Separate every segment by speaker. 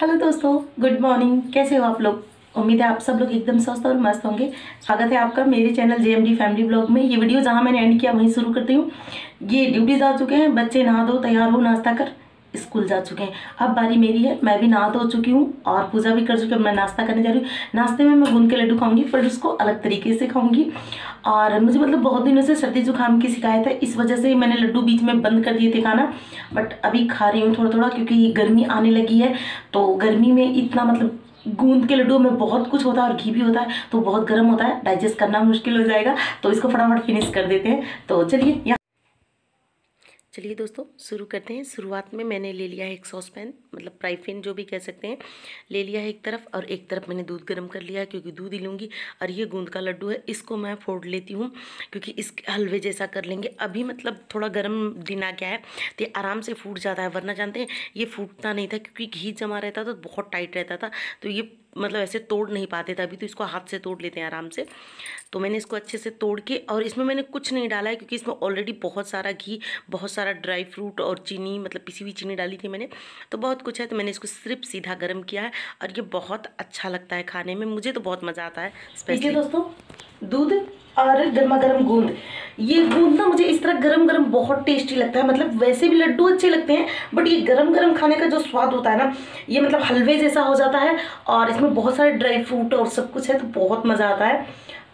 Speaker 1: hello दोस्तों good morning कैसे हो आप लोग उम्मीद है आप सब लोग एकदम स्वस्थ और मस्त होंगे स्वागत है आपका मेरे चैनल जे फैमिली ब्लॉग में ये वीडियो जहाँ मैंने एंड किया वहीं शुरू करती हूँ ये ड्यूटीज आ चुके हैं बच्चे नहा दो तैयार हो नाश्ता कर स्कूल जा चुके हैं अब बारी मेरी है मैं भी नहा धो चुकी हूँ और पूजा भी कर चुकी हूँ मैं नाश्ता करने जा रही हूँ नाश्ते में मैं गूंद के लड्डू खाऊंगी फिर उसको अलग तरीके से खाऊंगी और मुझे मतलब बहुत दिनों से सर्दी जुकाम की शिकायत है इस वजह से मैंने लड्डू बीच में बंद कर दिए थे खाना बट अभी खा रही हूँ थोड़ा थोड़ा क्योंकि गर्मी आने लगी है तो गर्मी में इतना मतलब गूंद के लड्डू में बहुत कुछ होता है और घी भी होता है तो बहुत गर्म होता है डाइजेस्ट करना मुश्किल हो जाएगा तो इसको फटाफट फिनिश कर देते हैं तो चलिए चलिए दोस्तों शुरू करते हैं शुरुआत में मैंने ले लिया है एक सॉस पैन मतलब प्राइफिन जो भी कह सकते हैं ले लिया है एक तरफ और एक तरफ मैंने दूध गर्म कर लिया है क्योंकि दूध ही लूँगी और ये गूंद का लड्डू है इसको मैं फोड़ लेती हूँ क्योंकि इस हलवे जैसा कर लेंगे अभी मतलब थोड़ा गर्म दिन आ गया है तो ये आराम से फूट जाता है वरना जानते हैं ये फूटता नहीं था क्योंकि घी जमा रहता था तो बहुत टाइट रहता था तो ये मतलब ऐसे तोड़ नहीं पाते थे अभी तो इसको हाथ से तोड़ लेते हैं आराम से तो मैंने इसको अच्छे से तोड़ के और इसमें मैंने कुछ नहीं डाला है क्योंकि इसमें ऑलरेडी बहुत सारा घी बहुत सारा ड्राई फ्रूट और चीनी मतलब पिसी हुई चीनी डाली थी मैंने तो बहुत कुछ है तो मैंने इसको सिर्फ सीधा गर्म किया है और ये बहुत अच्छा लगता है खाने में मुझे तो बहुत मज़ा आता है स्पेशली दोस्तों दूध और गर्मा गर्म गूंद ये गूंद ना मुझे इस तरह गरम गरम बहुत टेस्टी लगता है मतलब वैसे भी लड्डू अच्छे लगते हैं बट ये गरम गरम खाने का जो स्वाद होता है ना ये मतलब हलवे जैसा हो जाता है और इसमें बहुत सारे ड्राई फ्रूट और सब कुछ है तो बहुत मज़ा आता है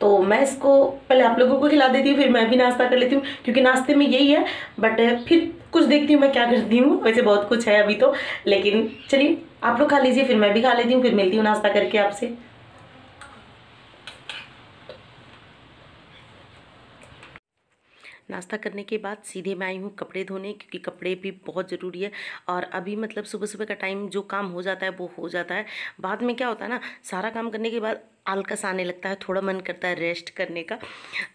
Speaker 1: तो मैं इसको पहले आप लोगों को खिला देती हूँ फिर मैं भी नाश्ता कर लेती हूँ क्योंकि नाश्ते में यही है बट फिर कुछ देखती हूँ मैं क्या करती हूँ वैसे बहुत कुछ है अभी तो लेकिन चलिए आप लोग खा लीजिए फिर मैं भी खा लेती हूँ फिर मिलती हूँ नाश्ता करके आपसे नाश्ता करने के बाद सीधे मैं आई हूँ कपड़े धोने क्योंकि कपड़े भी बहुत ज़रूरी है और अभी मतलब सुबह सुबह का टाइम जो काम हो जाता है वो हो जाता है बाद में क्या होता है ना सारा काम करने के बाद सा आने लगता है थोड़ा मन करता है रेस्ट करने का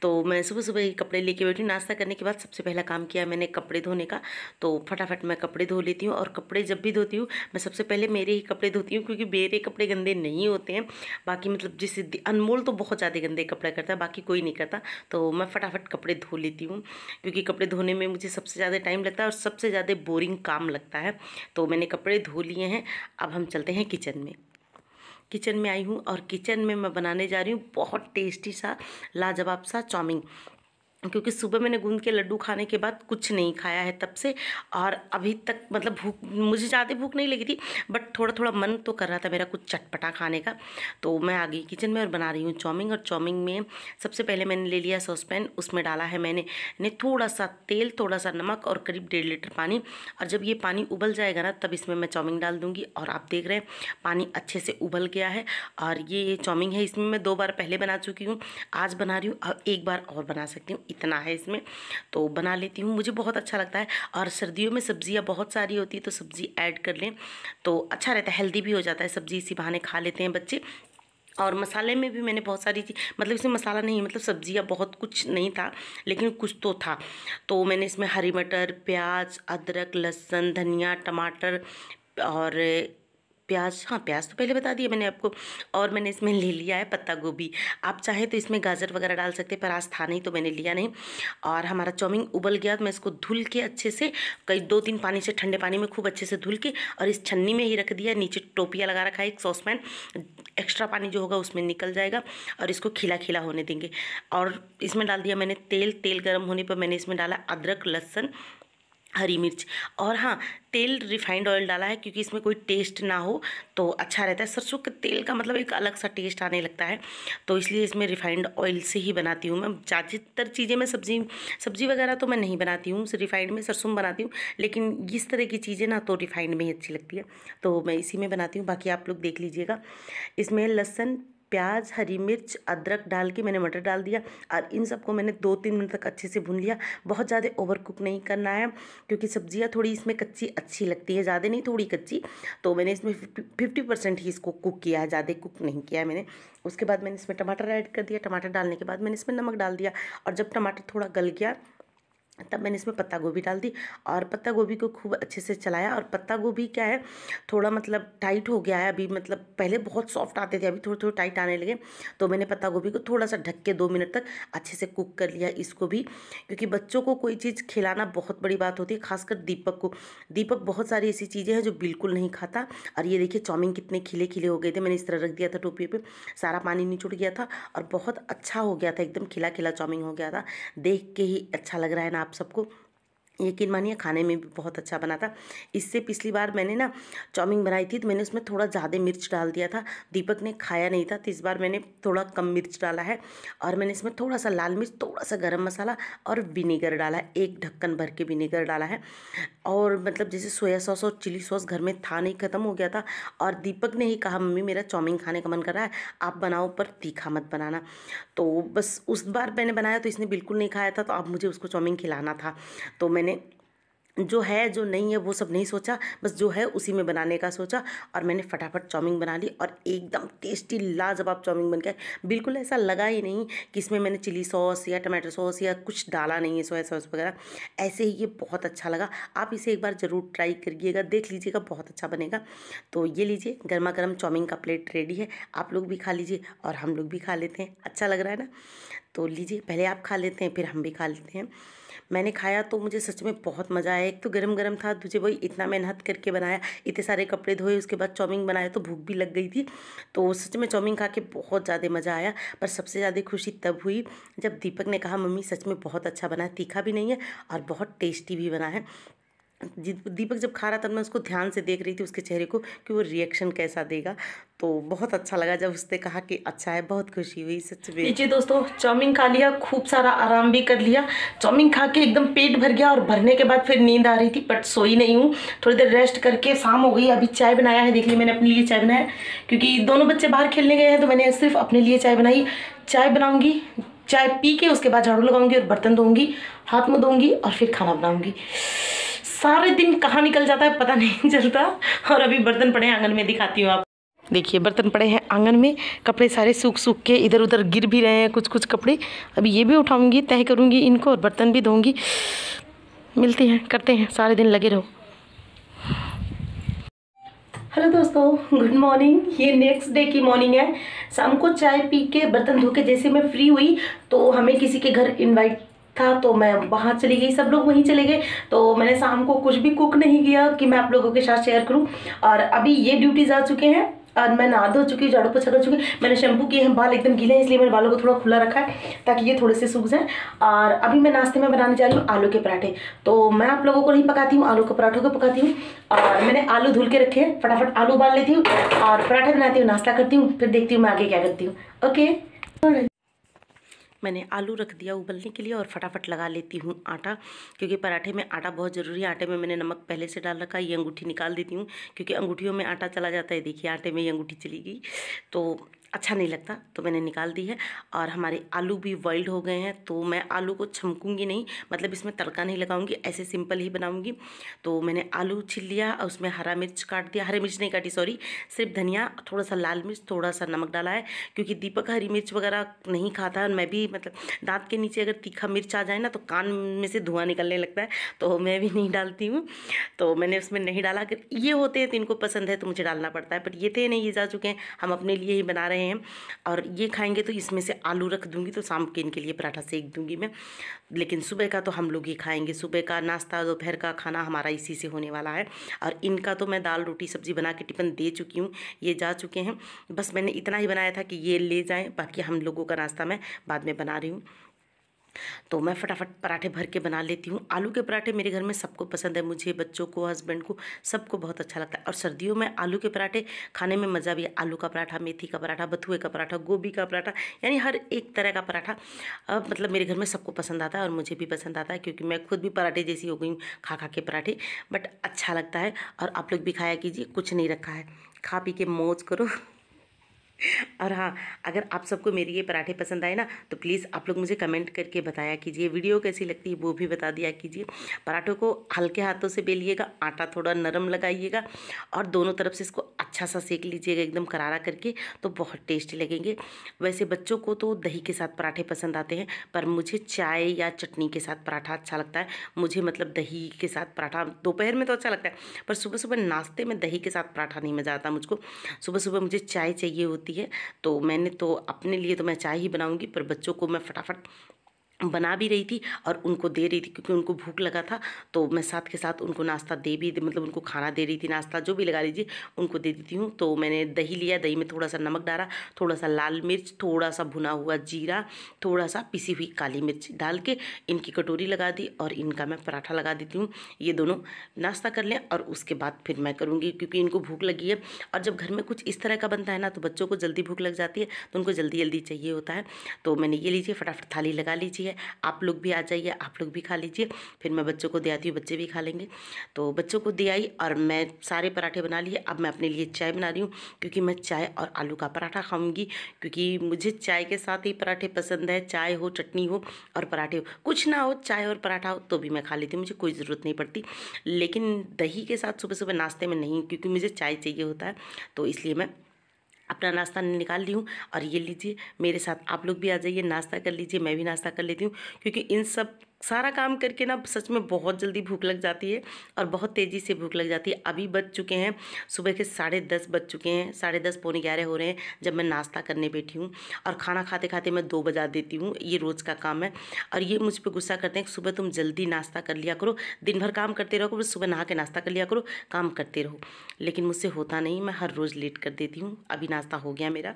Speaker 1: तो मैं सुबह सुबह ही कपड़े लेके बैठी नाश्ता करने के बाद सबसे पहला काम किया मैंने कपड़े धोने का तो फटाफट मैं कपड़े धो लेती हूँ और कपड़े जब भी धोती हूँ मैं सबसे पहले मेरे ही कपड़े धोती हूँ क्योंकि मेरे कपड़े गंदे नहीं होते हैं बाकी मतलब जिस अनमोल तो बहुत ज़्यादा गंदे कपड़ा करता है बाकी कोई नहीं करता तो मैं फटाफट कपड़े धो लेती हूँ क्योंकि कपड़े धोने में मुझे सबसे ज़्यादा टाइम लगता है और सबसे ज़्यादा बोरिंग काम लगता है तो मैंने कपड़े धो लिए हैं अब हम चलते हैं किचन में किचन में आई हूँ और किचन में मैं बनाने जा रही हूँ बहुत टेस्टी सा लाजवाब सा चाउमीन क्योंकि सुबह मैंने गूंद के लड्डू खाने के बाद कुछ नहीं खाया है तब से और अभी तक मतलब भूख मुझे ज़्यादा भूख नहीं लगी थी बट थोड़ा थोड़ा मन तो कर रहा था मेरा कुछ चटपटा खाने का तो मैं आ गई किचन में और बना रही हूँ चाउमिंग और चाउमिंग में सबसे पहले मैंने ले लिया सॉसपैन उसमें डाला है मैंने ने थोड़ा सा तेल थोड़ा सा नमक और करीब डेढ़ लीटर पानी और जब ये पानी उबल जाएगा ना तब इसमें मैं चाउमिंग डाल दूँगी और आप देख रहे हैं पानी अच्छे से उबल गया है और ये चाउमिंग है इसमें मैं दो बार पहले बना चुकी हूँ आज बना रही हूँ और एक बार और बना सकती हूँ इतना है इसमें तो बना लेती हूँ मुझे बहुत अच्छा लगता है और सर्दियों में सब्ज़ियाँ बहुत सारी होती है तो सब्ज़ी ऐड कर लें तो अच्छा रहता है हेल्दी भी हो जाता है सब्ज़ी इसी बहाने खा लेते हैं बच्चे और मसाले में भी मैंने बहुत सारी चीज़ मतलब इसमें मसाला नहीं मतलब सब्जियाँ बहुत कुछ नहीं था लेकिन कुछ तो था तो मैंने इसमें हरी मटर प्याज अदरक लहसुन धनिया टमाटर और प्याज हाँ प्याज तो पहले बता दिया मैंने आपको और मैंने इसमें ले लिया है पत्ता गोभी आप चाहे तो इसमें गाजर वगैरह डाल सकते हैं पर आज था नहीं तो मैंने लिया नहीं और हमारा चाउमिन उबल गया तो मैं इसको धुल के अच्छे से कई दो तीन पानी से ठंडे पानी में खूब अच्छे से धुल के और इस छन्नी में ही रख दिया नीचे टोपिया लगा रखा है एक सॉस पैन एक्स्ट्रा पानी जो होगा उसमें निकल जाएगा और इसको खिला खिला होने देंगे और इसमें डाल दिया मैंने तेल तेल गर्म होने पर मैंने इसमें डाला अदरक लहसन हरी मिर्च और हाँ तेल रिफाइंड ऑयल डाला है क्योंकि इसमें कोई टेस्ट ना हो तो अच्छा रहता है सरसों के तेल का मतलब एक अलग सा टेस्ट आने लगता है तो इसलिए इसमें रिफाइंड ऑयल से ही बनाती हूँ मैं ज़्यादातर चीज़ें मैं सब्ज़ी सब्ज़ी वगैरह तो मैं नहीं बनाती हूँ रिफाइंड में सरसों में बनाती हूँ लेकिन इस तरह की चीज़ें ना तो रिफाइंड में ही अच्छी लगती है तो मैं इसी में बनाती हूँ बाकी आप लोग देख लीजिएगा इसमें लहसन प्याज हरी मिर्च अदरक डाल के मैंने मटर डाल दिया और इन सबको मैंने दो तीन मिनट तक अच्छे से भून लिया बहुत ज़्यादा ओवर कुक नहीं करना है क्योंकि सब्जियाँ थोड़ी इसमें कच्ची अच्छी लगती है ज़्यादा नहीं थोड़ी कच्ची तो मैंने इसमें फिफ्टी परसेंट ही इसको कुक किया है ज़्यादा कुक नहीं किया मैंने उसके बाद मैंने इसमें टमाटर ऐड कर दिया टमाटर डालने के बाद मैंने इसमें नमक डाल दिया और जब टमाटर थोड़ा गल गया तब मैंने इसमें पत्ता गोभी डाल दी और पत्ता गोभी को खूब अच्छे से चलाया और पत्ता गोभी क्या है थोड़ा मतलब टाइट हो गया है अभी मतलब पहले बहुत सॉफ्ट आते थे अभी थोड़े थोड़े टाइट आने लगे तो मैंने पत्ता गोभी को थोड़ा सा ढक के दो मिनट तक अच्छे से कुक कर लिया इसको भी क्योंकि बच्चों को कोई चीज़ खिलाना बहुत बड़ी बात होती है खासकर दीपक को दीपक बहुत सारी ऐसी चीज़ें हैं जो बिल्कुल नहीं खाता और ये देखिए चाउमिन कितने खिले खिले हो गए थे मैंने इस तरह रख दिया था टोपी पर सारा पानी छुट गया था और बहुत अच्छा हो गया था एकदम खिला खिला चाउमिन हो गया था देख के ही अच्छा लग रहा है ना आप सबको यकीन मानिए खाने में भी बहुत अच्छा बना था इससे पिछली बार मैंने ना चाउमिन बनाई थी तो मैंने उसमें थोड़ा ज़्यादा मिर्च डाल दिया था दीपक ने खाया नहीं था तो इस बार मैंने थोड़ा कम मिर्च डाला है और मैंने इसमें थोड़ा सा लाल मिर्च थोड़ा सा गरम मसाला और विनेगर डाला है एक ढक्कन भर के विनेगर डाला है और मतलब जैसे सोया सॉस और चिली सॉस घर में था नहीं ख़त्म हो गया था और दीपक ने ही कहा मम्मी मेरा चाउमीन खाने का मन कर रहा है आप बनाओ पर तीखा मत बनाना तो बस उस बार मैंने बनाया तो इसने बिल्कुल नहीं खाया था तो अब मुझे उसको चाउमीन खिलाना था तो मैंने मैंने जो है जो नहीं है वो सब नहीं सोचा बस जो है उसी में बनाने का सोचा और मैंने फटाफट चाउमिन बना ली और एकदम टेस्टी लाजवाब चाउमिन बन गया बिल्कुल ऐसा लगा ही नहीं कि इसमें मैंने चिली सॉस या टमाटर सॉस या कुछ डाला नहीं है सोया सॉस वगैरह ऐसे ही ये बहुत अच्छा लगा आप इसे एक बार ज़रूर ट्राई करिएगा देख लीजिएगा बहुत अच्छा बनेगा तो ये लीजिए गर्मा गर्म चाउमिन का प्लेट रेडी है आप लोग भी खा लीजिए और हम लोग भी खा लेते हैं अच्छा लग रहा है ना तो लीजिए पहले आप खा लेते हैं फिर हम भी खा लेते हैं मैंने खाया तो मुझे सच में बहुत मज़ा आया एक तो गर्म गर्म था दूसरे वही इतना मेहनत करके बनाया इतने सारे कपड़े धोए उसके बाद चाउमिन बनाया तो भूख भी लग गई थी तो सच में चाउमिन खा के बहुत ज़्यादा मज़ा आया पर सबसे ज़्यादा खुशी तब हुई जब दीपक ने कहा मम्मी सच में बहुत अच्छा बना तीखा भी नहीं है और बहुत टेस्टी भी बना है दीपक जब खा रहा था मैं उसको ध्यान से देख रही थी उसके चेहरे को कि वो रिएक्शन कैसा देगा तो बहुत अच्छा लगा जब उसने कहा कि अच्छा है बहुत खुशी हुई सच में लीजिए दोस्तों चाउमिन खा लिया खूब सारा आराम भी कर लिया चाउमिन खा के एकदम पेट भर गया और भरने के बाद फिर नींद आ रही थी बट सोई नहीं हूँ थोड़ी देर रेस्ट करके शाम हो गई अभी चाय बनाया है देख ली मैंने अपने लिए चाय बनाया क्योंकि दोनों बच्चे बाहर खेलने गए हैं तो मैंने सिर्फ अपने लिए चाय बनाई चाय बनाऊँगी चाय पी के उसके बाद झाड़ू लगाऊंगी और बर्तन धोऊंगी हाथ में धोऊंगी और फिर खाना बनाऊँगी सारे दिन कहाँ निकल जाता है पता नहीं चलता और अभी बर्तन पड़े आंगन में दिखाती हूँ आप देखिए बर्तन पड़े हैं आंगन में कपड़े सारे सूख सूख के इधर उधर गिर भी रहे हैं कुछ कुछ कपड़े अभी ये भी उठाऊंगी तय करूँगी इनको और बर्तन भी धोंगी मिलते हैं करते हैं सारे दिन लगे रहो हेलो दोस्तों गुड मॉर्निंग ये नेक्स्ट डे की मॉर्निंग है शाम को चाय पी के बर्तन धो के जैसे मैं फ्री हुई तो हमें किसी के घर इन्वाइट था तो मैं वहाँ चली गई सब लोग वहीं चले गए तो मैंने शाम को कुछ भी कुक नहीं किया कि मैं आप लोगों के साथ शेयर करूँ और अभी ये ड्यूटीज़ आ चुके हैं और मैं नहा धो चुकी हूँ झाड़ू पोछा कर चुकी मैंने शैम्पू किए हैं बाल एकदम गीले हैं इसलिए मैंने बालों को थोड़ा खुला रखा है ताकि ये थोड़े से सूख जाएं और अभी मैं नाश्ते में बनाने जा रही हूँ आलू के पराठे तो मैं आप लोगों को नहीं पकाती हूँ आलू के पराठों को पकाती हूँ और मैंने आलू धुल के रखे हैं फटाफट आलू उबाल लेती हूँ और पराठे बनाती हूँ नाश्ता करती हूँ फिर देखती हूँ मैं आगे क्या करती हूँ ओके मैंने आलू रख दिया उबलने के लिए और फटाफट लगा लेती हूँ आटा क्योंकि पराठे में आटा बहुत ज़रूरी है आटे में मैंने नमक पहले से डाल रखा है ये अंगूठी निकाल देती हूँ क्योंकि अंगूठियों में आटा चला जाता है देखिए आटे में ये अंगूठी चली गई तो अच्छा नहीं लगता तो मैंने निकाल दी है और हमारे आलू भी बॉइल्ड हो गए हैं तो मैं आलू को छमकूंगी नहीं मतलब इसमें तड़का नहीं लगाऊंगी ऐसे सिंपल ही बनाऊंगी तो मैंने आलू छिल लिया और उसमें हरा मिर्च काट दिया हरी मिर्च नहीं काटी सॉरी सिर्फ धनिया थोड़ा सा लाल मिर्च थोड़ा सा नमक डाला है क्योंकि दीपक हरी मिर्च वगैरह नहीं खाता और मैं भी मतलब दाँत के नीचे अगर तीखा मिर्च आ जाए ना तो कान में से धुआं निकलने लगता है तो मैं भी नहीं डालती हूँ तो मैंने उसमें नहीं डाला अगर ये होते हैं तो इनको पसंद है तो मुझे डालना पड़ता है बट ये थे नहीं ये जा चुके हैं हम अपने लिए ही बना रहे हैं रहे हैं और ये खाएंगे तो इसमें से आलू रख दूंगी तो शाम के इनके लिए पराठा सेक दूंगी मैं लेकिन सुबह का तो हम लोग ही खाएंगे सुबह का नाश्ता दोपहर का खाना हमारा इसी से होने वाला है और इनका तो मैं दाल रोटी सब्जी बना के टिफिन दे चुकी हूँ ये जा चुके हैं बस मैंने इतना ही बनाया था कि ये ले जाएँ बाकी हम लोगों का नाश्ता मैं बाद में बना रही हूँ तो मैं फटाफट पराठे भर के बना लेती हूँ आलू के पराठे मेरे घर में सबको पसंद है मुझे बच्चों को हस्बैंड को सबको बहुत अच्छा लगता है और सर्दियों में आलू के पराठे खाने में मज़ा भी है आलू का पराठा मेथी का पराठा बथुए का पराठा गोभी का पराठा यानी हर एक तरह का पराठा मतलब मेरे घर में सबको पसंद आता है और मुझे भी पसंद आता है क्योंकि मैं खुद भी पराठे जैसी हो गई हूँ खा खा के पराठे बट अच्छा लगता है और आप लोग भी खाया कीजिए कुछ नहीं रखा है खा पी के मौज करो और हाँ अगर आप सबको मेरी ये पराठे पसंद आए ना तो प्लीज़ आप लोग मुझे कमेंट करके बताया कीजिए वीडियो कैसी लगती है वो भी बता दिया कीजिए पराठों को हल्के हाथों से बेलिएगा आटा थोड़ा नरम लगाइएगा और दोनों तरफ से इसको अच्छा सा सेक लीजिएगा एकदम करारा करके तो बहुत टेस्टी लगेंगे वैसे बच्चों को तो दही के साथ पराठे पसंद आते हैं पर मुझे चाय या चटनी के साथ पराठा अच्छा लगता है मुझे मतलब दही के साथ पराठा दोपहर में तो अच्छा लगता है पर सुबह सुबह नाश्ते में दही के साथ पराठा नहीं मज़ा आता मुझको सुबह सुबह मुझे चाय चाहिए होती होती है तो मैंने तो अपने लिए तो मैं चाय ही बनाऊंगी पर बच्चों को मैं फटाफट बना भी रही थी और उनको दे रही थी क्योंकि उनको भूख लगा था तो मैं साथ के साथ उनको नाश्ता दे भी मतलब उनको खाना दे रही थी नाश्ता जो भी लगा लीजिए उनको दे देती हूँ तो मैंने दही लिया दही में थोड़ा सा नमक डाला थोड़ा सा लाल मिर्च थोड़ा सा भुना हुआ जीरा थोड़ा सा पिसी हुई काली मिर्च डाल के इनकी कटोरी लगा दी और इनका मैं पराठा लगा देती हूँ ये दोनों नाश्ता कर लें और उसके बाद फिर मैं करूँगी क्योंकि इनको भूख लगी है और जब घर में कुछ इस तरह का बनता है ना तो बच्चों को जल्दी भूख लग जाती है तो उनको जल्दी जल्दी चाहिए होता है तो मैंने ये लीजिए फटाफट थाली लगा लीजिए है आप लोग भी आ जाइए आप लोग भी खा लीजिए फिर मैं बच्चों को दे आती हूँ बच्चे भी खा लेंगे तो बच्चों को दे आई और मैं सारे पराठे बना लिए अब मैं अपने लिए चाय बना रही हूँ क्योंकि मैं चाय और आलू का पराठा खाऊंगी क्योंकि मुझे चाय के साथ ही पराठे पसंद है चाय हो चटनी हो और पराठे हो कुछ ना हो चाय और पराठा हो तो भी मैं खा लेती हूँ मुझे कोई ज़रूरत नहीं पड़ती लेकिन दही के साथ सुबह सुबह नाश्ते में नहीं क्योंकि मुझे चाय चाहिए होता है तो इसलिए मैं अपना नाश्ता निकाल ली हूँ और ये लीजिए मेरे साथ आप लोग भी आ जाइए नाश्ता कर लीजिए मैं भी नाश्ता कर लेती हूँ क्योंकि इन सब सारा काम करके ना सच में बहुत जल्दी भूख लग जाती है और बहुत तेज़ी से भूख लग जाती है अभी बज चुके हैं सुबह के साढ़े दस बज चुके हैं साढ़े दस पौने ग्यारह हो रहे हैं जब मैं नाश्ता करने बैठी हूँ और खाना खाते खाते मैं दो बजा देती हूँ ये रोज़ का काम है और ये मुझ पर गुस्सा करते हैं कि सुबह तुम जल्दी नाश्ता कर लिया करो दिन भर काम करते रहो सुबह नहा के नाश्ता कर लिया करो काम करते रहो लेकिन मुझसे होता नहीं मैं हर रोज़ लेट कर देती हूँ अभी नाश्ता हो गया मेरा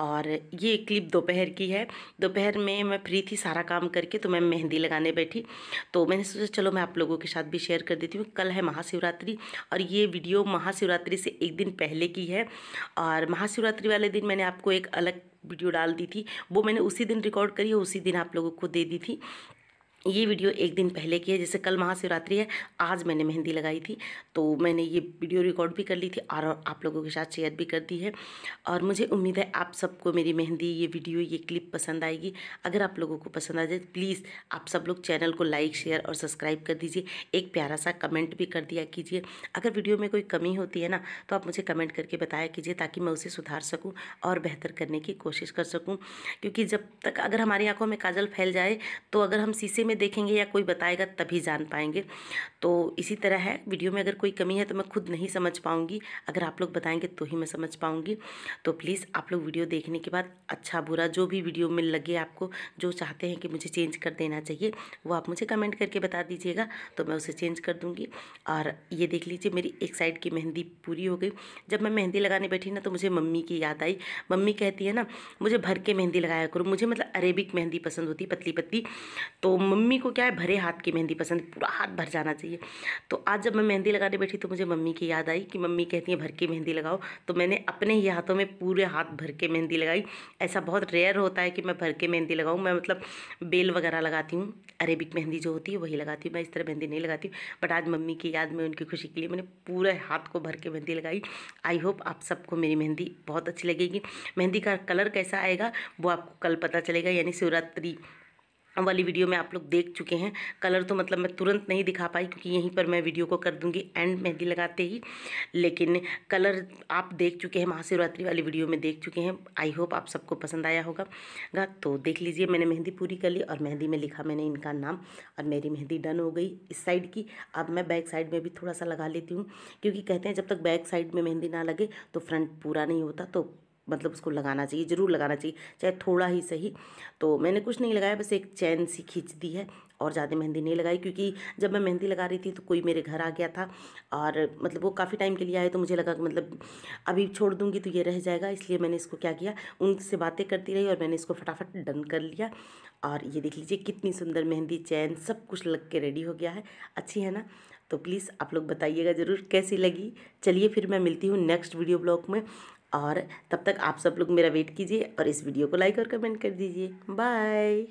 Speaker 1: और ये क्लिप दोपहर की है दोपहर में मैं फ्री थी सारा काम करके तो मैं मेहंदी लगाने बैठी तो मैंने सोचा चलो मैं आप लोगों के साथ भी शेयर कर देती हूँ कल है महाशिवरात्रि और ये वीडियो महाशिवरात्रि से एक दिन पहले की है और महाशिवरात्रि वाले दिन मैंने आपको एक अलग वीडियो डाल दी थी वो मैंने उसी दिन रिकॉर्ड करी और उसी दिन आप लोगों को दे दी थी ये वीडियो एक दिन पहले की है जैसे कल महाशिवरात्रि है आज मैंने मेहंदी लगाई थी तो मैंने ये वीडियो रिकॉर्ड भी कर ली थी और आप लोगों के साथ शेयर भी कर दी है और मुझे उम्मीद है आप सबको मेरी मेहंदी ये वीडियो ये क्लिप पसंद आएगी अगर आप लोगों को पसंद आ जाए तो प्लीज़ आप सब लोग चैनल को लाइक शेयर और सब्सक्राइब कर दीजिए एक प्यारा सा कमेंट भी कर दिया कीजिए अगर वीडियो में कोई कमी होती है ना तो आप मुझे कमेंट करके बताया कीजिए ताकि मैं उसे सुधार सकूँ और बेहतर करने की कोशिश कर सकूँ क्योंकि जब तक अगर हमारी आँखों में काजल फैल जाए तो अगर हम शीशे में में देखेंगे या कोई बताएगा तभी जान पाएंगे तो इसी तरह है वीडियो में अगर कोई कमी है तो मैं खुद नहीं समझ पाऊँगी अगर आप लोग बताएंगे तो ही मैं समझ पाऊँगी तो प्लीज़ आप लोग वीडियो देखने के बाद अच्छा बुरा जो भी वीडियो में लगे आपको जो चाहते हैं कि मुझे चेंज कर देना चाहिए वो आप मुझे कमेंट करके बता दीजिएगा तो मैं उसे चेंज कर दूँगी और ये देख लीजिए मेरी एक साइड की मेहंदी पूरी हो गई जब मैं मेहंदी लगाने बैठी ना तो मुझे मम्मी की याद आई मम्मी कहती है ना मुझे भर के मेहंदी लगाया करो मुझे मतलब अरेबिक मेहंदी पसंद होती पतली पतली तो मम्मी को क्या है भरे हाथ की मेहंदी पसंद पूरा हाथ भर जाना चाहिए तो आज जब मैं मेहंदी लगाने बैठी तो मुझे मम्मी की याद आई कि मम्मी कहती है भर के मेहंदी लगाओ तो मैंने अपने ही हाथों में पूरे हाथ भर के मेहंदी लगाई ऐसा बहुत रेयर होता है कि मैं भर के मेहंदी लगाऊँ मैं मतलब बेल वगैरह लगाती हूँ अरेबिक मेहंदी जो होती है वही लगाती हूँ मैं इस तरह मेहंदी नहीं लगाती हूँ बट आज मम्मी की याद में उनकी खुशी के लिए मैंने पूरे हाथ को भर के मेहंदी लगाई आई होप आप सबको मेरी मेहंदी बहुत अच्छी लगेगी मेहंदी का कलर कैसा आएगा वो आपको कल पता चलेगा यानी शिवरात्रि वाली वीडियो में आप लोग देख चुके हैं कलर तो मतलब मैं तुरंत नहीं दिखा पाई क्योंकि यहीं पर मैं वीडियो को कर दूंगी एंड मेहंदी लगाते ही लेकिन कलर आप देख चुके हैं महाशिवरात्रि वाली वीडियो में देख चुके हैं आई होप आप सबको पसंद आया होगा तो देख लीजिए मैंने मेहंदी पूरी कर ली और मेहंदी में लिखा मैंने इनका नाम और मेरी मेहंदी डन हो गई इस साइड की अब मैं बैक साइड में भी थोड़ा सा लगा लेती हूँ क्योंकि कहते हैं जब तक बैक साइड में मेहंदी ना लगे तो फ्रंट पूरा नहीं होता तो मतलब उसको लगाना चाहिए ज़रूर लगाना चाहिए चाहे थोड़ा ही सही तो मैंने कुछ नहीं लगाया बस एक चैन सी खींच दी है और ज़्यादा मेहंदी नहीं लगाई क्योंकि जब मैं मेहंदी लगा रही थी तो कोई मेरे घर आ गया था और मतलब वो काफ़ी टाइम के लिए आए तो मुझे लगा कि मतलब अभी छोड़ दूँगी तो ये रह जाएगा इसलिए मैंने इसको क्या किया उनसे बातें करती रही और मैंने इसको फटाफट डन कर लिया और ये देख लीजिए कितनी सुंदर मेहंदी चैन सब कुछ लग के रेडी हो गया है अच्छी है ना तो प्लीज़ आप लोग बताइएगा ज़रूर कैसी लगी चलिए फिर मैं मिलती हूँ नेक्स्ट वीडियो ब्लॉग में और तब तक आप सब लोग मेरा वेट कीजिए और इस वीडियो को लाइक और कमेंट कर दीजिए बाय